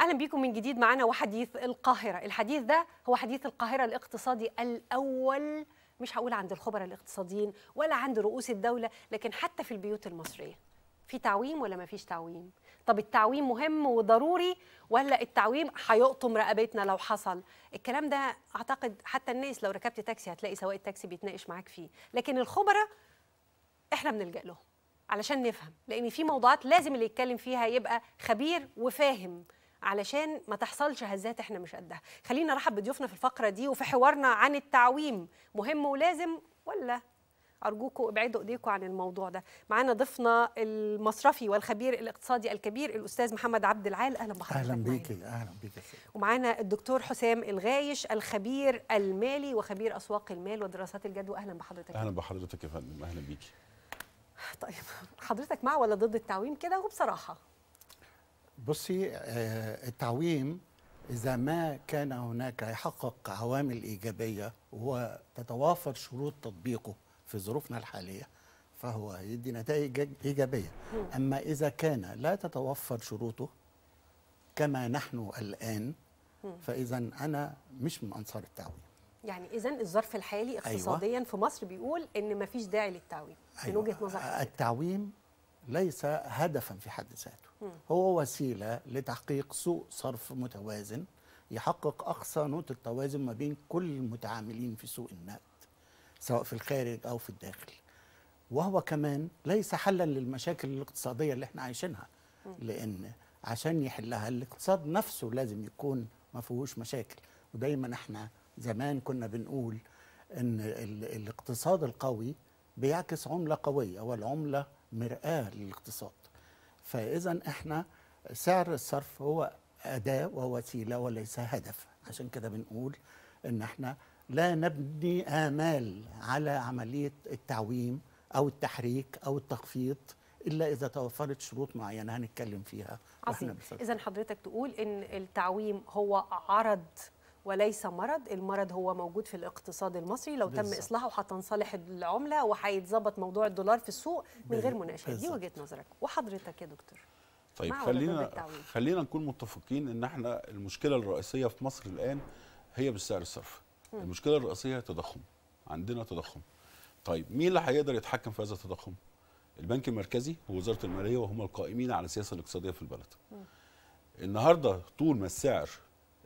اهلا بيكم من جديد معنا وحديث القاهره الحديث ده هو حديث القاهره الاقتصادي الاول مش هقول عند الخبراء الاقتصاديين ولا عند رؤوس الدوله لكن حتى في البيوت المصريه في تعويم ولا ما فيش تعويم طب التعويم مهم وضروري ولا التعويم هيقطم رقبتنا لو حصل الكلام ده اعتقد حتى الناس لو ركبت تاكسي هتلاقي سواق التاكسي بيتناقش معاك فيه لكن الخبراء احنا بنلجا لهم علشان نفهم لان في موضوعات لازم اللي يتكلم فيها يبقى خبير وفاهم علشان ما تحصلش هزات احنا مش قدها خلينا نرحب بضيوفنا في الفقره دي وفي حوارنا عن التعويم مهم ولازم ولا ارجوكم ابعدوا ايديكم عن الموضوع ده معانا ضيفنا المصرفي والخبير الاقتصادي الكبير الاستاذ محمد عبد العال اهلا بحضرتك اهلا بيكي اهلا بيكي ومعانا الدكتور حسام الغايش الخبير المالي وخبير اسواق المال ودراسات الجدوى اهلا بحضرتك اهلا بحضرتك يا فندم اهلا بيكي طيب حضرتك مع ولا ضد التعويم كده وبصراحه بصي آه، التعويم إذا ما كان هناك يحقق عوامل إيجابية وتتوافر شروط تطبيقه في ظروفنا الحالية فهو هيدي نتائج إيجابية أما إذا كان لا تتوفر شروطه كما نحن الآن فإذا أنا مش من أنصار التعويم يعني إذا الظرف الحالي أيوة. اقتصاديا أيوة. في مصر بيقول إن ما فيش داعي للتعويم أيوة. من وجهة نظر التعويم ليس هدفا في حد ذاته هو وسيلة لتحقيق سوق صرف متوازن يحقق أقصى نقطة توازن ما بين كل المتعاملين في سوق النقد سواء في الخارج أو في الداخل وهو كمان ليس حلا للمشاكل الاقتصادية اللي احنا عايشينها لأن عشان يحلها الاقتصاد نفسه لازم يكون ما فيهوش مشاكل ودايما احنا زمان كنا بنقول ان الاقتصاد القوي بيعكس عملة قوية والعملة مرآة للاقتصاد فاذا احنا سعر الصرف هو اداه ووسيله وليس هدف عشان كده بنقول ان احنا لا نبني امال على عمليه التعويم او التحريك او التخفيض الا اذا توفرت شروط معينه هنتكلم فيها عظيم اذا حضرتك تقول ان التعويم هو عرض وليس مرض المرض هو موجود في الاقتصاد المصري لو بالزبط. تم اصلاحه هتنصلح العمله وهيتظبط موضوع الدولار في السوق من غير مناقشه دي وجهه نظرك وحضرتك يا دكتور طيب خلينا خلينا نكون متفقين ان احنا المشكله الرئيسيه في مصر الان هي بالسعر الصرفي المشكله الرئيسيه هي التضخم عندنا تضخم طيب مين اللي هيقدر يتحكم في هذا التضخم البنك المركزي ووزاره الماليه وهم القائمين على السياسه الاقتصاديه في البلد النهارده طول ما السعر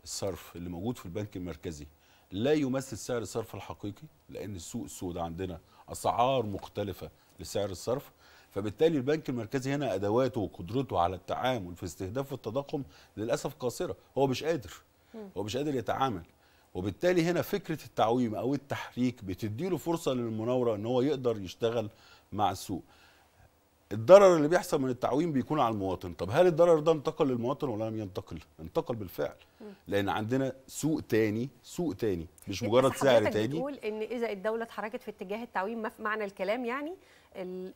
الصرف اللي موجود في البنك المركزي لا يمثل سعر الصرف الحقيقي لان السوق السود عندنا اسعار مختلفه لسعر الصرف فبالتالي البنك المركزي هنا ادواته وقدرته على التعامل في استهداف التضخم للاسف قاصره هو مش قادر هو مش قادر يتعامل وبالتالي هنا فكره التعويم او التحريك بتديله فرصه للمناوره ان هو يقدر يشتغل مع السوق الضرر اللي بيحصل من التعويم بيكون على المواطن طب هل الضرر ده انتقل للمواطن ولا لم ينتقل انتقل بالفعل لان عندنا سوق تاني سوق تاني مش مجرد سعر تاني بتقول ان اذا الدوله اتحركت في اتجاه التعويم ما في معنى الكلام يعني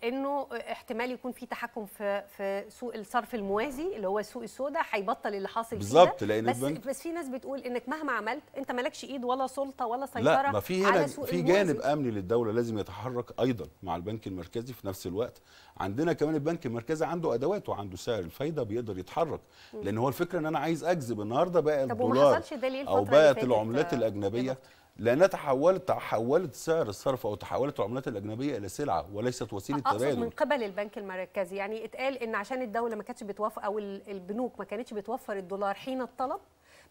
انه احتمال يكون في تحكم في في سوق الصرف الموازي اللي هو السوق السوداء هيبطل اللي حاصل بالظبط لان بس البنك بس في ناس بتقول انك مهما عملت انت مالكش ايد ولا سلطه ولا سيطره لا ما في هنا في جانب امني للدوله لازم يتحرك ايضا مع البنك المركزي في نفس الوقت عندنا كمان البنك المركزي عنده ادوات وعنده سعر الفايده بيقدر يتحرك لان هو الفكره ان انا عايز اجذب النهارده بقى بقى الدولار او بقت العملات آه، الاجنبيه لانها تحولت تحولت سعر الصرف او تحولت العملات الاجنبيه الى سلعه وليست وسيله تبادل اقصد من قبل البنك المركزي يعني اتقال ان عشان الدوله ما كانتش بتوفر او البنوك ما كانتش بتوفر الدولار حين الطلب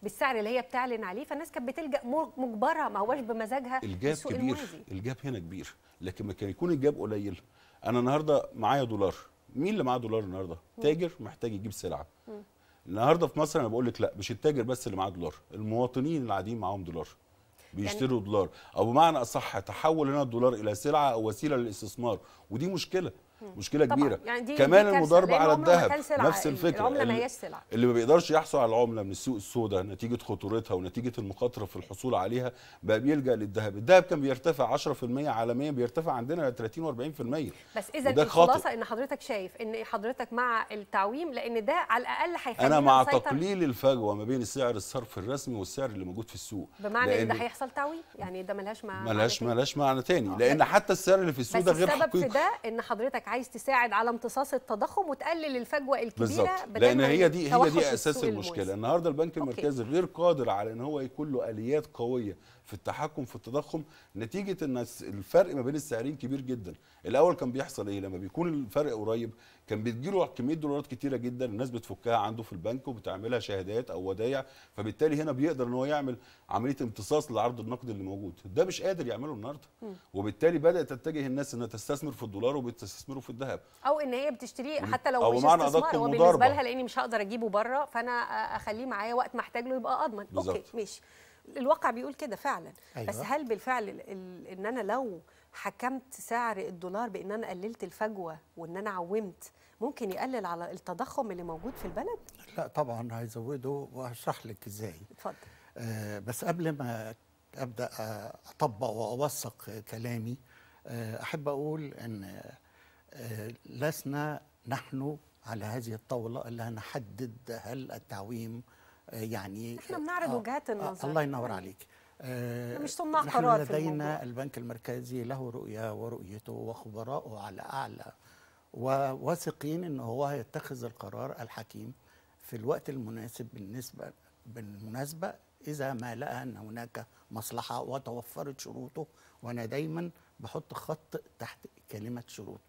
بالسعر اللي هي بتعلن عليه فالناس كانت بتلجا مجبره ما هواش بمزاجها الجاب كبير الموازي. الجاب هنا كبير لكن ما كان يكون الجاب قليل انا النهارده معايا دولار مين اللي معاه دولار النهارده تاجر محتاج يجيب سلعه النهارده في مصر انا بقول لك لا مش التاجر بس اللي معاه دولار المواطنين اللي قاعدين معاهم دولار بيشتروا يعني دولار او بمعنى اصح تحول هنا الدولار الى سلعه او وسيله للاستثمار ودي مشكله مشكله كبيره يعني دي كمان المضاربه على الذهب نفس الفكره اللي, اللي ما بيقدرش يحصل على العمله من السوق السوداء نتيجه خطورتها ونتيجه المخاطره في الحصول عليها بقى بيلجا للذهب الذهب كان بيرتفع 10% عالميا بيرتفع عندنا 30 و40% بس اذا الخلاصه ان حضرتك شايف ان حضرتك مع التعويم لان ده على الاقل هيخلينا انا مع تقليل الفجوه ما بين سعر الصرف الرسمي والسعر اللي موجود في السوق بمعنى ان ده هيحصل تعويم يعني ده ملهاش معنى ملهاش ملهاش معنى تاني آه. لان حتى السعر اللي في السوق ده غير حقيقي بس السبب في ده ان حضرتك حضرتك عايز تساعد على امتصاص التضخم وتقلل الفجوه الكبيره بدل لان هي دي هي دي اساس المشكله النهارده البنك المركزي غير قادر على ان هو يكون له اليات قويه في التحكم في التضخم نتيجه ان الفرق ما بين السعرين كبير جدا الاول كان بيحصل ايه لما بيكون الفرق قريب كان بتجيله كميه دولارات كتيره جدا الناس بتفكها عنده في البنك وبتعملها شهادات او ودايع فبالتالي هنا بيقدر ان هو يعمل عمليه امتصاص لعرض النقد اللي موجود ده مش قادر يعمله النهارده وبالتالي بدات تتجه الناس انها تستثمر في الدولار وبتستثمره في الذهب او ان هي بتشتريه حتى لو مش استثمار وبالنسبه بالنسبه لها لاني مش هقدر اجيبه بره فانا اخليه معايا وقت محتاج له يبقى اضمن بالزبط. اوكي ماشي الواقع بيقول كده فعلا أيوة. بس هل بالفعل ان انا لو حكمت سعر الدولار بان انا قللت الفجوه وان انا عومت ممكن يقلل على التضخم اللي موجود في البلد لا طبعا هيزوده وهشرح لك ازاي اتفضل آه بس قبل ما ابدا اطبق واوثق كلامي آه احب اقول ان آه لسنا نحن على هذه الطاوله اللي نحدد هل التعويم يعني احنا بنعرض آه وجهات آه، النظر آه الله ينور عليك آه، مش صناع قرار لدينا البنك المركزي له رؤيه ورؤيته وخبراءه على اعلى وواثقين ان هو هيتخذ القرار الحكيم في الوقت المناسب بالنسبه بالمناسبه اذا ما لقى ان هناك مصلحه وتوفرت شروطه وانا دايما بحط خط تحت كلمه شروط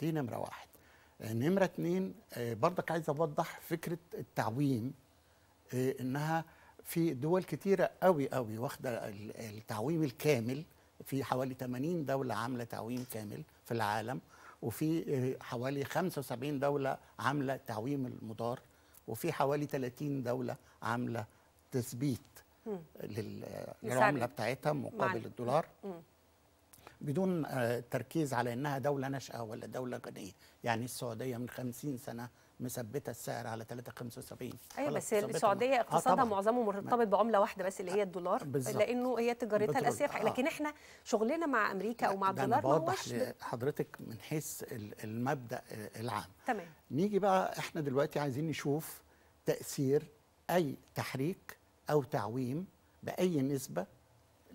دي نمره واحد آه، نمره اتنين برضك عايز اوضح فكره التعويم إيه، انها في دول كتيره قوي قوي واخده التعويم الكامل في حوالي 80 دوله عامله تعويم كامل في العالم وفي إيه، حوالي 75 دوله عامله تعويم المضار وفي حوالي 30 دوله عامله تثبيت للعمله بتاعتها مقابل الدولار بدون آه، تركيز على انها دوله ناشئه ولا دوله غنيه يعني السعوديه من 50 سنه مثبته السعر على 3.75 ايوه بس السعوديه آه، اقتصادها معظمه مرتبط بعمله واحده بس اللي هي الدولار بالزبط. لانه هي تجارتها الاساسيه آه. لكن احنا شغلنا مع امريكا او مع الدولار ما هوش حضرتك من حيث المبدا آه، العام تمام نيجي بقى احنا دلوقتي عايزين نشوف تاثير اي تحريك او تعويم باي نسبه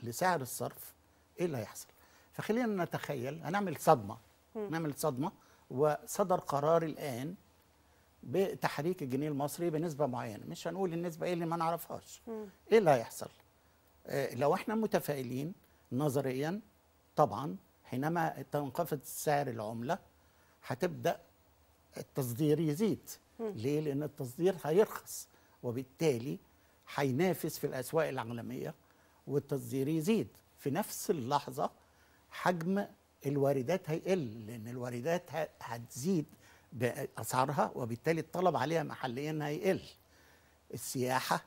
لسعر الصرف ايه اللي هيحصل فخلينا نتخيل هنعمل صدمه م. نعمل صدمه وصدر قرار الان بتحريك الجنيه المصري بنسبه معينه مش هنقول النسبه ايه اللي ما نعرفهاش ايه اللي هيحصل آه، لو احنا متفائلين نظريا طبعا حينما تنخفض سعر العمله هتبدا التصدير يزيد مم. ليه لان التصدير هيرخص وبالتالي هينافس في الاسواق العالميه والتصدير يزيد في نفس اللحظه حجم الواردات هيقل لان الواردات هتزيد باسعارها وبالتالي الطلب عليها محليا هيقل السياحه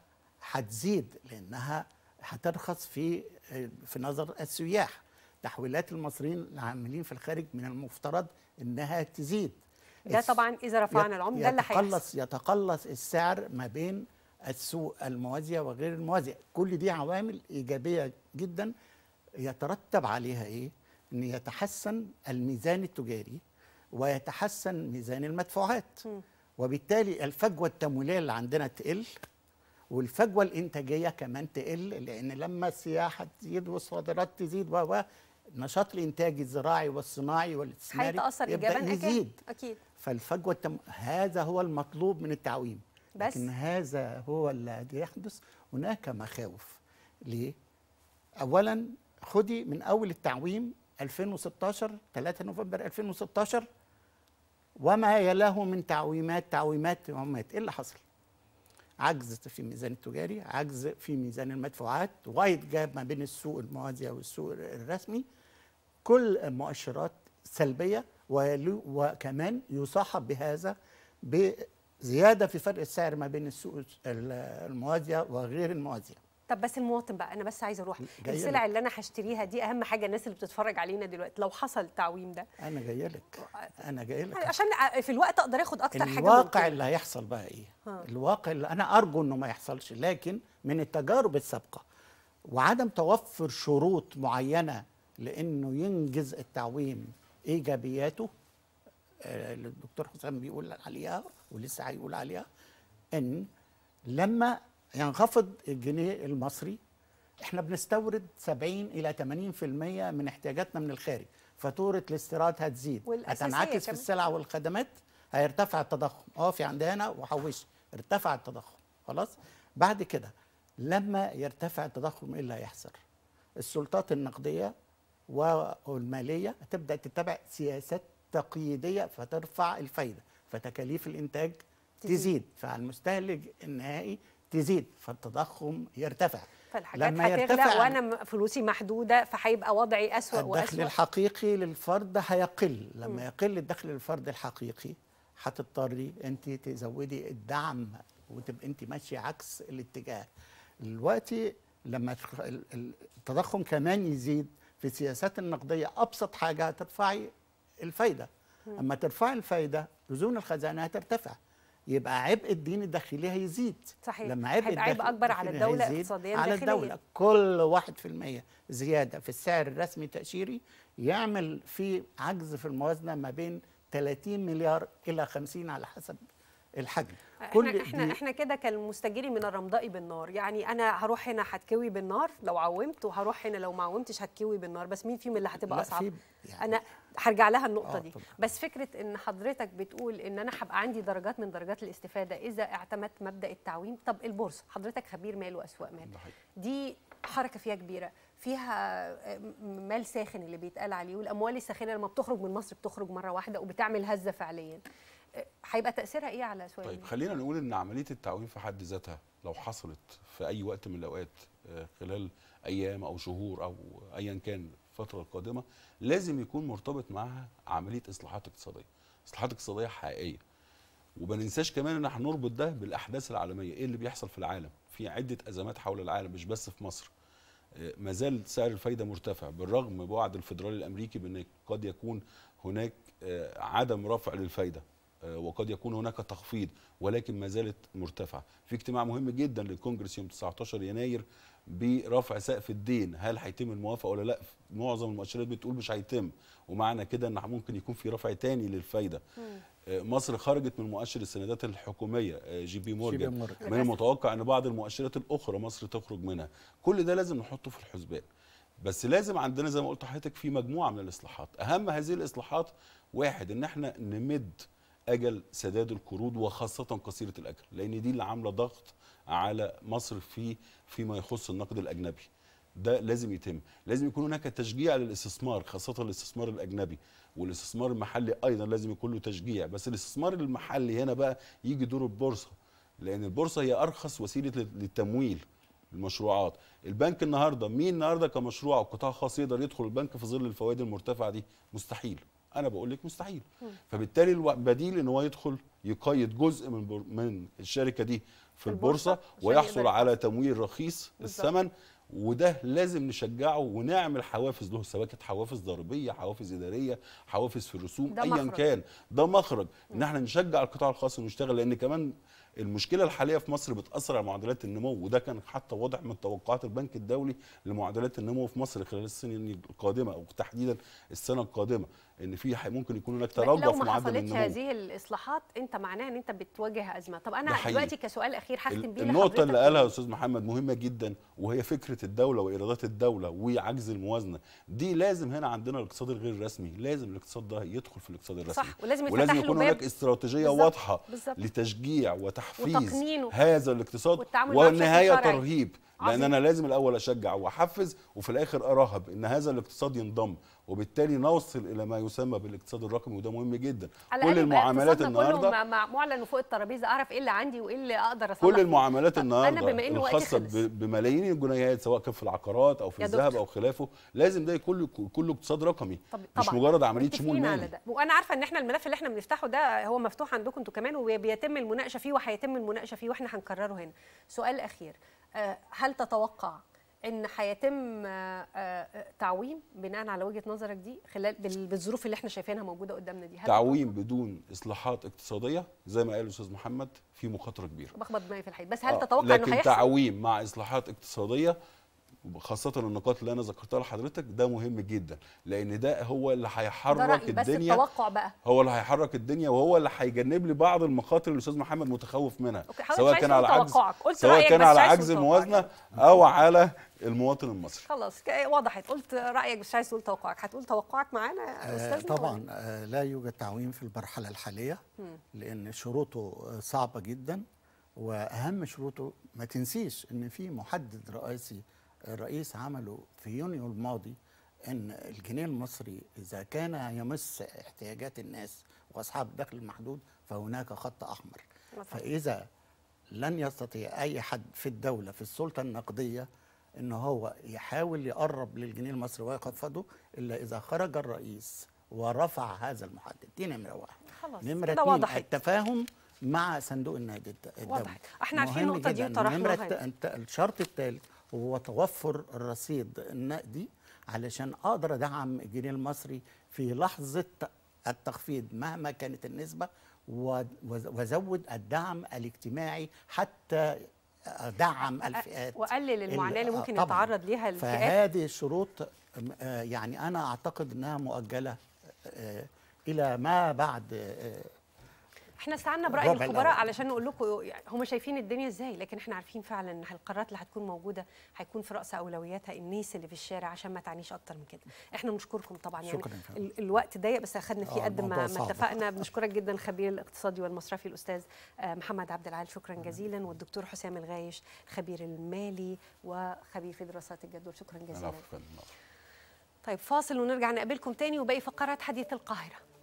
هتزيد لانها هترخص في في نظر السياح تحويلات المصريين العاملين في الخارج من المفترض انها تزيد ده طبعا اذا رفعنا العمله ده اللي هيتقلص يتقلص السعر ما بين السوق الموازيه وغير الموازيه كل دي عوامل ايجابيه جدا يترتب عليها ايه ان يتحسن الميزان التجاري ويتحسن ميزان المدفوعات وبالتالي الفجوة التمويلية اللي عندنا تقل والفجوة الإنتاجية كمان تقل لأن لما السياحة تزيد والصادرات تزيد و النشاط الإنتاجي الزراعي والصناعي والاستثماري هيتأثر إيجابا يزيد أكيد فالفجوة التم... هذا هو المطلوب من التعويم بس لكن هذا هو الذي يحدث هناك مخاوف ليه؟ أولا خدي من أول التعويم 2016 3 نوفمبر 2016 وما له من تعويمات تعويمات تعويمات ايه اللي حصل عجز في الميزان التجاري عجز في ميزان المدفوعات وايد جاب ما بين السوق الموازي والسوق الرسمي كل مؤشرات سلبيه وكمان يصاحب بهذا بزياده في فرق السعر ما بين السوق الموازيه وغير الموازيه طب بس المواطن بقى انا بس عايز اروح السلع اللي انا هشتريها دي اهم حاجه الناس اللي بتتفرج علينا دلوقتي لو حصل التعويم ده انا جايه لك انا جايه لك عشان في الوقت اقدر اخد اكتر الواقع حاجه الواقع اللي هيحصل بقى ايه ها. الواقع اللي انا ارجو انه ما يحصلش لكن من التجارب السابقه وعدم توفر شروط معينه لانه ينجز التعويم ايجابياته آه، اللي الدكتور حسام بيقول عليها ولسه هيقول عليها ان لما هينخفض يعني الجنيه المصري احنا بنستورد 70 الى 80% من احتياجاتنا من الخارج فاتوره الاستيراد هتزيد هتنعكس في السلع والخدمات هيرتفع التضخم اقفي عند هنا وحوشي ارتفع التضخم خلاص بعد كده لما يرتفع التضخم ايه اللي هيحصل السلطات النقديه والماليه هتبدا تتبع سياسات تقييديه فترفع الفايده فتكاليف الانتاج تزيد فالمستهلك النهائي تزيد فالتضخم يرتفع فالحاجات لما هتغلى وانا فلوسي محدوده فهيبقى وضعي اسوء واسوء الدخل الحقيقي للفرد هيقل لما م. يقل الدخل للفرد الحقيقي هتضطري انت تزودي الدعم وتبقى انت ماشيه عكس الاتجاه دلوقتي لما التضخم كمان يزيد في السياسات النقديه ابسط حاجه هترفعي الفايده اما ترفعي الفايده لزوم الخزانه هترتفع يبقى عبء الدين الداخلي هيزيد صحيح لما عبء هيبقى عبء اكبر على الدوله اقتصاديا على الدوله كل 1% زياده في السعر الرسمي التاشيري يعمل في عجز في الموازنه ما بين 30 مليار الى 50 على حسب الحجم كل احنا احنا, احنا كده كالمستجير من الرمضاء بالنار يعني انا هروح هنا هتكوي بالنار لو عومت وهروح هنا لو ما عومتش هتكوي بالنار بس مين في من اللي هتبقى اصعب يعني انا هرجع لها النقطه آه دي طبعا. بس فكره ان حضرتك بتقول ان انا هبقى عندي درجات من درجات الاستفاده اذا اعتمدت مبدا التعويم طب البورصه حضرتك خبير مال واسواق مال دي حركه فيها كبيره فيها آه، مال ساخن اللي بيتقال عليه والاموال الساخنه لما بتخرج من مصر بتخرج مره واحده وبتعمل هزه فعليا آه، هيبقى تاثيرها ايه على اسواق طيب خلينا نقول ان عمليه التعويم في حد ذاتها لو حصلت في اي وقت من الاوقات آه، خلال ايام او شهور او ايا كان الفتره القادمه لازم يكون مرتبط معاها عمليه اصلاحات اقتصاديه اصلاحات اقتصاديه حقيقيه وما ننساش كمان ان احنا نربط ده بالاحداث العالميه ايه اللي بيحصل في العالم في عده ازمات حول العالم مش بس في مصر آه، ما زال سعر الفايده مرتفع بالرغم بوعد الفدرالي الامريكي بان قد يكون هناك آه، عدم رفع للفايده آه، وقد يكون هناك تخفيض ولكن ما زالت مرتفعه في اجتماع مهم جدا للكونجرس يوم 19 يناير برفع سقف الدين هل هيتم الموافقه ولا لا معظم المؤشرات بتقول مش هيتم ومعنى كده ان ممكن يكون في رفع تاني للفايده آه، مصر خرجت من مؤشر السندات الحكوميه آه، جي بي مورجان من المتوقع ان بعض المؤشرات الاخرى مصر تخرج منها كل ده لازم نحطه في الحسبان بس لازم عندنا زي ما قلت لحضرتك في مجموعه من الاصلاحات اهم هذه الاصلاحات واحد ان احنا نمد اجل سداد القروض وخاصه قصيره الاجل لان دي اللي عامله ضغط على مصر في فيما يخص النقد الاجنبي ده لازم يتم لازم يكون هناك تشجيع للاستثمار خاصه الاستثمار الاجنبي والاستثمار المحلي ايضا لازم يكون له تشجيع بس الاستثمار المحلي هنا بقى يجي دور البورصه لان البورصه هي ارخص وسيله للتمويل المشروعات البنك النهارده مين النهارده كمشروع او قطاع خاص يقدر يدخل البنك في ظل الفوائد المرتفعه دي مستحيل انا بقول لك مستحيل فبالتالي البديل ان هو يدخل يقيد جزء من من الشركه دي في البورصه, ويحصل على تمويل رخيص الثمن وده لازم نشجعه ونعمل حوافز له سواء حوافز ضريبيه حوافز اداريه حوافز في الرسوم ايا كان ده مخرج ان احنا نشجع القطاع الخاص انه يشتغل لان كمان المشكله الحاليه في مصر بتاثر على معدلات النمو وده كان حتى واضح من توقعات البنك الدولي لمعدلات النمو في مصر خلال السنين القادمه او تحديدا السنه القادمه ان في ممكن يكون هناك تراجع في معدل النمو لو ما حصلتش هذه الاصلاحات انت معناه ان انت بتواجه ازمه طب انا دلوقتي كسؤال اخير هختم بيه النقطه اللي قالها يا استاذ محمد مهمه جدا وهي فكره الدوله وايرادات الدوله وعجز الموازنه دي لازم هنا عندنا الاقتصاد الغير رسمي لازم الاقتصاد ده يدخل في الاقتصاد الرسمي صح ولازم, ولازم يكون هناك استراتيجيه بالزبط. واضحه بالزبط. لتشجيع وتحقيق تحفيز هذا الاقتصاد والنهايه ترهيب لان انا لازم الاول اشجع واحفز وفي الاخر ارهب ان هذا الاقتصاد ينضم وبالتالي نوصل الى ما يسمى بالاقتصاد الرقمي وده مهم جدا على كل المعاملات النهارده مع معلن وفوق الترابيزه اعرف ايه اللي عندي وايه اللي اقدر اصلحه كل المعاملات النهارده أنا بما إنه الخاصه بملايين الجنيهات سواء كان في العقارات او في الذهب او خلافه لازم ده كله كله اقتصاد رقمي طب مش طبعا. مجرد عمليه شمول مالي وانا عارفه ان احنا الملف اللي احنا بنفتحه ده هو مفتوح عندكم انتوا كمان وبيتم المناقشه فيه وهيتم المناقشه فيه واحنا هنكرره هنا سؤال اخير آه، هل تتوقع ان هيتم آه، آه، تعويم بناء على وجهه نظرك دي خلال بالظروف اللي احنا شايفينها موجوده قدامنا دي تعويم بدون اصلاحات اقتصاديه زي ما قال الاستاذ محمد في مخاطره كبيره بخبط دماغي في الحيط بس هل آه تتوقع انه هيحصل لكن تعويم مع اصلاحات اقتصاديه خاصة النقاط اللي أنا ذكرتها لحضرتك ده مهم جدا لأن ده هو اللي هيحرك الدنيا بس التوقع بقى هو اللي هيحرك الدنيا وهو اللي هيجنب لي بعض المخاطر اللي الأستاذ محمد متخوف منها سواء كان على عجز سواء كان على عجز الموازنة أو على المواطن المصري خلاص وضحت قلت رايك مش عايز تقول توقعك هتقول توقعك معانا يا آه، طبعا آه، لا يوجد تعويم في المرحله الحاليه لان شروطه صعبه جدا واهم شروطه ما تنسيش ان في محدد رئاسي الرئيس عمله في يونيو الماضي ان الجنيه المصري اذا كان يمس احتياجات الناس واصحاب الدخل المحدود فهناك خط احمر فاذا لن يستطيع اي حد في الدوله في السلطه النقديه ان هو يحاول يقرب للجنيه المصري ويخفضه الا اذا خرج الرئيس ورفع هذا المحدد دي نمره واحد خلاص نمره ده واضح التفاهم مع صندوق النقد الدولي واضح احنا عارفين النقطه دي وطرحناها الشرط الثالث وتوفر الرصيد النقدي علشان اقدر ادعم الجنيه المصري في لحظه التخفيض مهما كانت النسبه وازود الدعم الاجتماعي حتى ادعم الفئات وقلل المعاناه اللي ممكن آه، يتعرض ليها الفئات فهذه الشروط آه، يعني انا اعتقد انها مؤجله آه، الى ما بعد احنا استعنا براي الخبراء علشان نقول لكم هم شايفين الدنيا ازاي لكن احنا عارفين فعلا ان القرارات اللي هتكون موجوده هيكون في راس اولوياتها الناس اللي في الشارع عشان ما تعنيش اكتر من كده احنا بنشكركم طبعا يعني شكرا الوقت ضيق بس اخذنا فيه آه، قد ما اتفقنا بنشكرك جدا الخبير الاقتصادي والمصرفي الاستاذ آه، محمد عبد العال شكرا جزيلا والدكتور حسام الغايش الخبير المالي وخبير في دراسات الجدول شكرا جزيلا طيب فاصل ونرجع نقابلكم تاني وباقي فقرات حديث القاهره